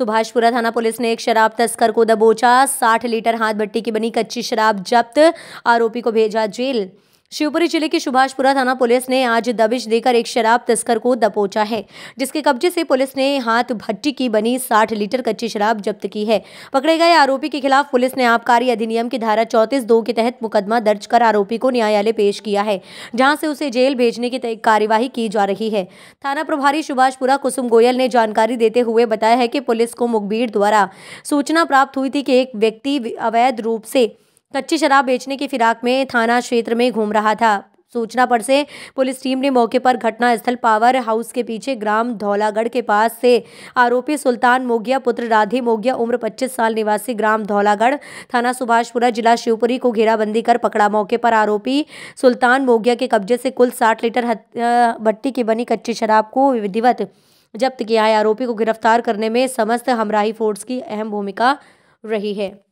सुभाषपुरा थाना पुलिस ने एक शराब तस्कर को दबोचा साठ लीटर हाथ भट्टी की बनी कच्ची शराब जब्त आरोपी को भेजा जेल शिवपुरी जिले के सुभाषपुरा थाना पुलिस ने आज दबिश देकर एक शराब तस्कर को दबोचा है जिसके कब्जे से पुलिस ने हाथ भट्टी की बनी 60 लीटर कच्ची शराब जब्त की है पकड़े गए आरोपी के खिलाफ पुलिस ने आबकारी अधिनियम की धारा चौतीस दो के तहत मुकदमा दर्ज कर आरोपी को न्यायालय पेश किया है जहाँ से उसे जेल भेजने की कार्यवाही की जा रही है थाना प्रभारी सुभाषपुरा कुसुम गोयल ने जानकारी देते हुए बताया है की पुलिस को मुखबीर द्वारा सूचना प्राप्त हुई थी की एक व्यक्ति अवैध रूप से कच्ची शराब बेचने की फिराक में थाना क्षेत्र में घूम रहा था सूचना पर से पुलिस टीम ने मौके पर घटनास्थल पावर हाउस के पीछे ग्राम धौलागढ़ के पास से आरोपी सुल्तान मोगिया पुत्र राधे मोगिया उम्र 25 साल निवासी ग्राम धौलागढ़ थाना सुभाषपुरा जिला शिवपुरी को घेराबंदी कर पकड़ा मौके पर आरोपी सुल्तान मोगिया के कब्जे से कुल 60 लीटर भट्टी की बनी कच्ची शराब को विधिवत जब्त किया है आरोपी को गिरफ्तार करने में समस्त हमराही फोर्स की अहम भूमिका रही है